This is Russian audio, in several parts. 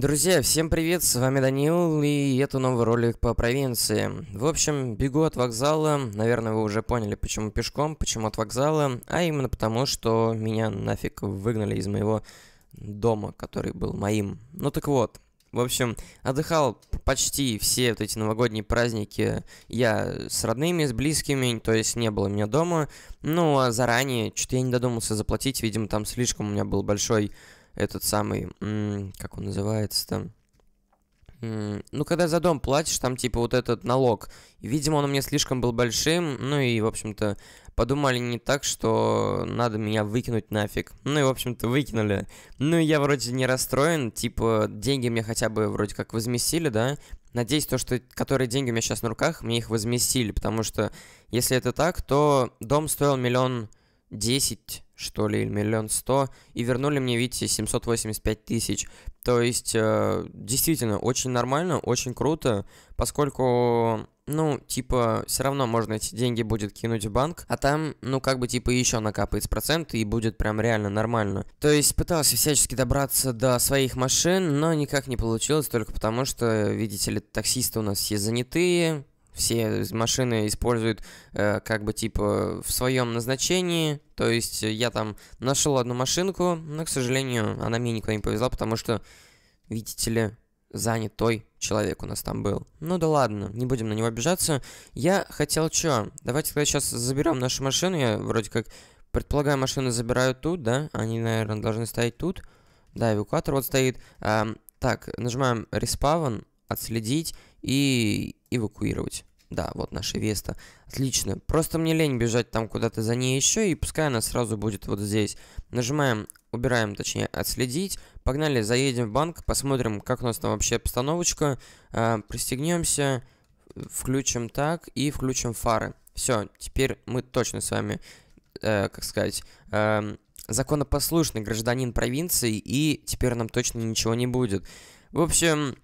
Друзья, всем привет, с вами Данил, и это новый ролик по провинции. В общем, бегу от вокзала, наверное, вы уже поняли, почему пешком, почему от вокзала, а именно потому, что меня нафиг выгнали из моего дома, который был моим. Ну так вот, в общем, отдыхал почти все вот эти новогодние праздники я с родными, с близкими, то есть не было меня дома. Ну, а заранее, что-то я не додумался заплатить, видимо, там слишком у меня был большой этот самый, как он называется там, ну, когда за дом платишь, там, типа, вот этот налог. Видимо, он у меня слишком был большим, ну и, в общем-то, подумали не так, что надо меня выкинуть нафиг. Ну и, в общем-то, выкинули. Ну я вроде не расстроен, типа, деньги мне хотя бы вроде как возместили, да? Надеюсь, то, что которые деньги у меня сейчас на руках, мне их возместили, потому что, если это так, то дом стоил миллион десять что ли, или миллион сто, и вернули мне, видите, 785 тысяч. То есть, э, действительно, очень нормально, очень круто, поскольку, ну, типа, все равно можно эти деньги будет кинуть в банк, а там, ну, как бы, типа, еще накапает процент, и будет прям реально нормально. То есть, пытался всячески добраться до своих машин, но никак не получилось, только потому что, видите ли, таксисты у нас все занятые, все машины используют э, как бы типа в своем назначении. То есть э, я там нашел одну машинку, но, к сожалению, она мне никуда не повезла, потому что, видите ли, занятой человек у нас там был. Ну да ладно, не будем на него обижаться. Я хотел что? Давайте тогда сейчас заберем нашу машину. Я вроде как предполагаю, машины забирают тут, да? Они, наверное, должны стоять тут. Да, эвакуатор вот стоит. Эм, так, нажимаем респавн, отследить и эвакуировать. Да, вот наша Веста. Отлично. Просто мне лень бежать там куда-то за ней еще, и пускай она сразу будет вот здесь. Нажимаем, убираем, точнее, отследить. Погнали, заедем в банк, посмотрим, как у нас там вообще обстановочка. Э, а, пристегнемся, включим так и включим фары. Все, теперь мы точно с вами, э, как сказать... Э, законопослушный гражданин провинции, и теперь нам точно ничего не будет. В общем,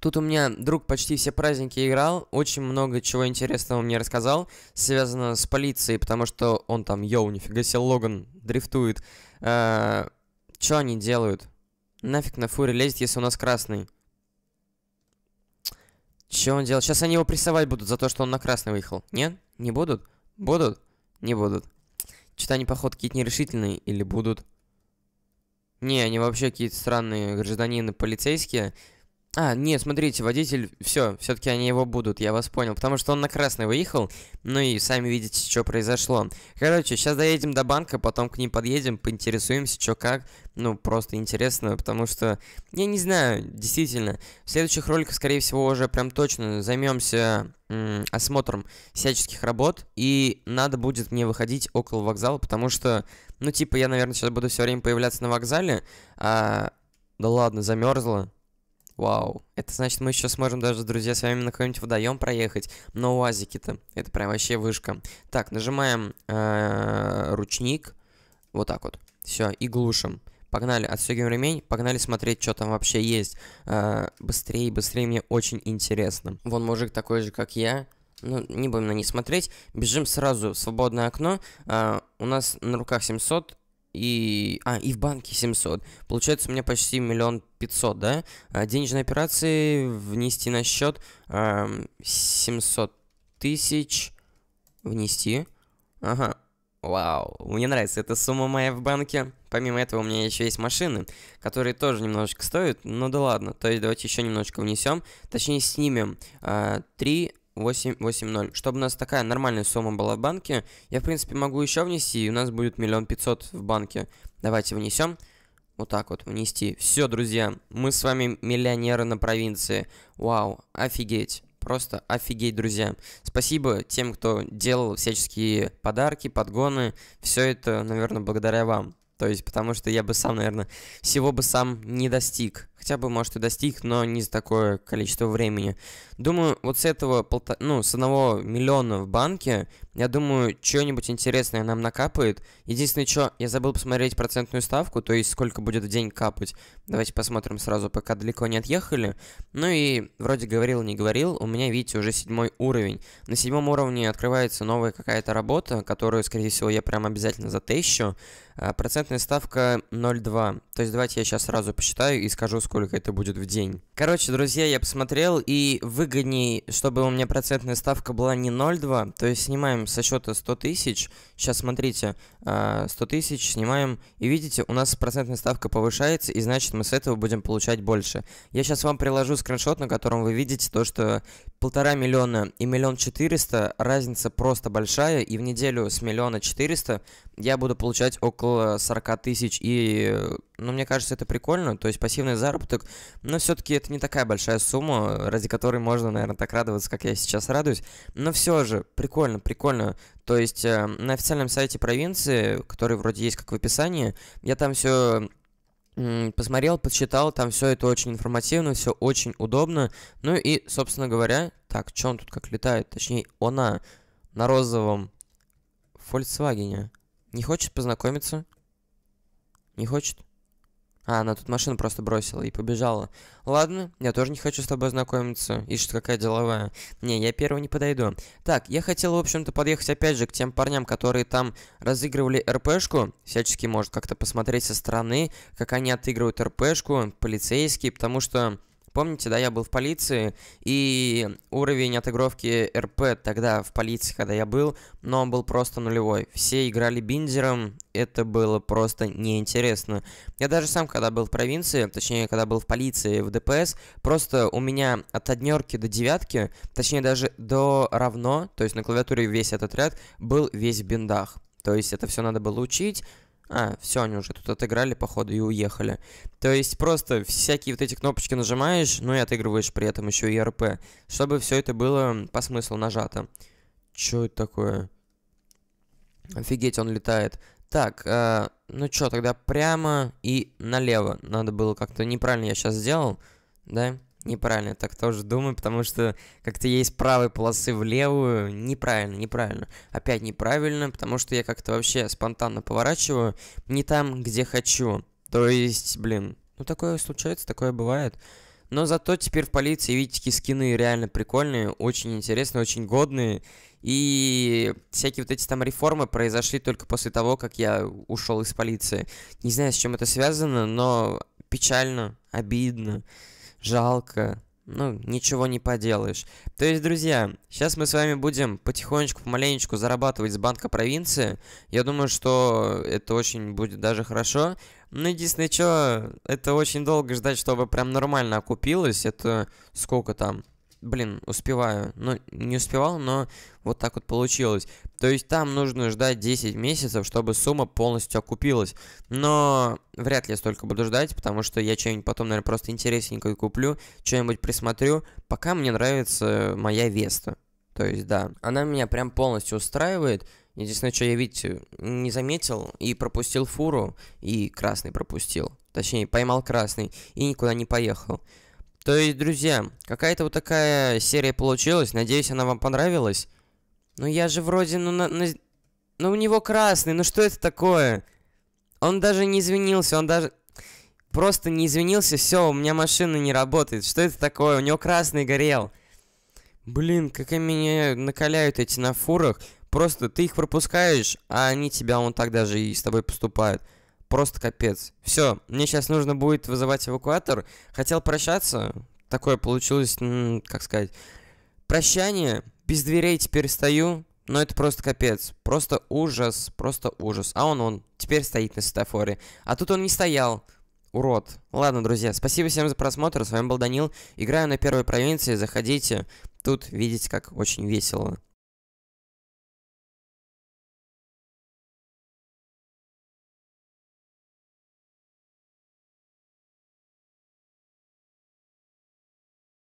Тут у меня друг почти все праздники играл, очень много чего интересного мне рассказал, связано с полицией, потому что он там, йоу, нифига себе, Логан дрифтует. Э, а, что они делают? Нафиг на фуре лезет, если у нас красный. Что он делает? Сейчас они его прессовать будут за то, что он на красный выехал. Нет? Не будут? Будут? Не будут. Что-то они, походу, какие-то нерешительные. Или будут? Не, они вообще какие-то странные гражданины полицейские. А, нет, смотрите, водитель, все, все-таки они его будут, я вас понял, потому что он на красный выехал, ну и сами видите, что произошло. Короче, сейчас доедем до банка, потом к ним подъедем, поинтересуемся, что как, ну, просто интересно, потому что, я не знаю, действительно, в следующих роликах, скорее всего, уже прям точно займемся осмотром всяческих работ, и надо будет мне выходить около вокзала, потому что, ну, типа, я, наверное, сейчас буду все время появляться на вокзале, а... Да ладно, замерзла. Вау. Это значит, мы еще сможем даже, друзья, с вами на какой-нибудь водоем проехать. Но уазики-то. Это прям вообще вышка. Так, нажимаем э, ручник. Вот так вот. Все, и глушим. Погнали, отстегиваем ремень, погнали смотреть, что там вообще есть. -э быстрее, быстрее, мне очень интересно. Вон мужик такой же, как я. Ну, не будем на них смотреть. Бежим сразу в свободное окно. Э у нас на руках 700 и... А, и в банке 700. Получается, у меня почти миллион пятьсот, да? А, денежные операции внести на счет эм, 700 тысяч. Внести. Ага. Вау, мне нравится эта сумма моя в банке. Помимо этого, у меня еще есть машины, которые тоже немножечко стоят. Ну да ладно, то есть давайте еще немножечко внесем. Точнее, снимем э, а, 3 8.0. Чтобы у нас такая нормальная сумма была в банке, я, в принципе, могу еще внести, и у нас будет миллион пятьсот в банке. Давайте внесем. Вот так вот внести. Все, друзья, мы с вами миллионеры на провинции. Вау, офигеть. Просто офигеть, друзья. Спасибо тем, кто делал всяческие подарки, подгоны. Все это, наверное, благодаря вам. То есть, потому что я бы сам, наверное, всего бы сам не достиг хотя бы, может, и достиг, но не за такое количество времени. Думаю, вот с этого, полта... ну, с одного миллиона в банке, я думаю, что-нибудь интересное нам накапает. Единственное, что, я забыл посмотреть процентную ставку, то есть сколько будет в день капать. Давайте посмотрим сразу, пока далеко не отъехали. Ну и, вроде говорил, не говорил, у меня, видите, уже седьмой уровень. На седьмом уровне открывается новая какая-то работа, которую, скорее всего, я прям обязательно затещу. А, процентная ставка 0,2. То есть давайте я сейчас сразу посчитаю и скажу, сколько это будет в день. Короче, друзья, я посмотрел, и выгодней, чтобы у меня процентная ставка была не 0,2, то есть снимаем со счета 100 тысяч, сейчас смотрите, 100 а, тысяч снимаем, и видите, у нас процентная ставка повышается, и значит мы с этого будем получать больше. Я сейчас вам приложу скриншот, на котором вы видите то, что полтора миллиона и миллион четыреста, разница просто большая, и в неделю с миллиона четыреста я буду получать около 40 тысяч, и, ну, мне кажется, это прикольно, то есть пассивный заработок, но все-таки это не такая большая сумма, ради которой можно, наверное, так радоваться, как я сейчас радуюсь, но все же, прикольно, прикольно, то есть э, на официальном сайте провинции, который вроде есть как в описании, я там все посмотрел, подсчитал, там все это очень информативно, все очень удобно. Ну и, собственно говоря, так, что он тут как летает, точнее, она на розовом Volkswagen. Не хочет познакомиться? Не хочет? А, она тут машину просто бросила и побежала. Ладно, я тоже не хочу с тобой знакомиться. Ишь, какая деловая. Не, я первого не подойду. Так, я хотел, в общем-то, подъехать опять же к тем парням, которые там разыгрывали РПшку. Всячески может как-то посмотреть со стороны, как они отыгрывают РПшку, полицейские, потому что... Помните, да, я был в полиции, и уровень отыгровки РП тогда в полиции, когда я был, но он был просто нулевой. Все играли биндером, это было просто неинтересно. Я даже сам, когда был в провинции, точнее, когда был в полиции, в ДПС, просто у меня от однерки до девятки, точнее, даже до равно, то есть на клавиатуре весь этот ряд, был весь в биндах. То есть это все надо было учить, а, все, они уже тут отыграли, походу, и уехали. То есть просто всякие вот эти кнопочки нажимаешь, ну и отыгрываешь при этом еще и РП, чтобы все это было по смыслу нажато. Че это такое? Офигеть, он летает. Так, э, ну что, тогда прямо и налево. Надо было как-то неправильно я сейчас сделал, да? неправильно так тоже думаю, потому что как-то я из правой полосы в левую, неправильно, неправильно. Опять неправильно, потому что я как-то вообще спонтанно поворачиваю не там, где хочу. То есть, блин, ну такое случается, такое бывает. Но зато теперь в полиции, видите, скины реально прикольные, очень интересные, очень годные. И всякие вот эти там реформы произошли только после того, как я ушел из полиции. Не знаю, с чем это связано, но печально, обидно жалко, ну, ничего не поделаешь. То есть, друзья, сейчас мы с вами будем потихонечку, помаленечку зарабатывать с банка провинции. Я думаю, что это очень будет даже хорошо. Ну, единственное, что, это очень долго ждать, чтобы прям нормально окупилось. Это сколько там? Блин, успеваю. Ну, не успевал, но вот так вот получилось. То есть там нужно ждать 10 месяцев, чтобы сумма полностью окупилась. Но вряд ли я столько буду ждать, потому что я что-нибудь потом, наверное, просто интересненькое куплю, что-нибудь присмотрю, пока мне нравится моя Веста. То есть, да, она меня прям полностью устраивает. Единственное, что я, видите, не заметил и пропустил фуру, и красный пропустил. Точнее, поймал красный и никуда не поехал. То есть, друзья, какая-то вот такая серия получилась. Надеюсь, она вам понравилась. Ну я же вроде, ну, на, на... ну у него красный, ну что это такое? Он даже не извинился, он даже просто не извинился, все, у меня машина не работает. Что это такое? У него красный горел. Блин, как они меня накаляют эти на фурах. Просто ты их пропускаешь, а они тебя вон так даже и с тобой поступают. Просто капец. Все, мне сейчас нужно будет вызывать эвакуатор. Хотел прощаться. Такое получилось, как сказать, прощание. Без дверей теперь стою, но это просто капец. Просто ужас, просто ужас. А он, он, теперь стоит на светофоре. А тут он не стоял. Урод. Ладно, друзья, спасибо всем за просмотр. С вами был Данил. Играю на первой провинции. Заходите. Тут видите, как очень весело.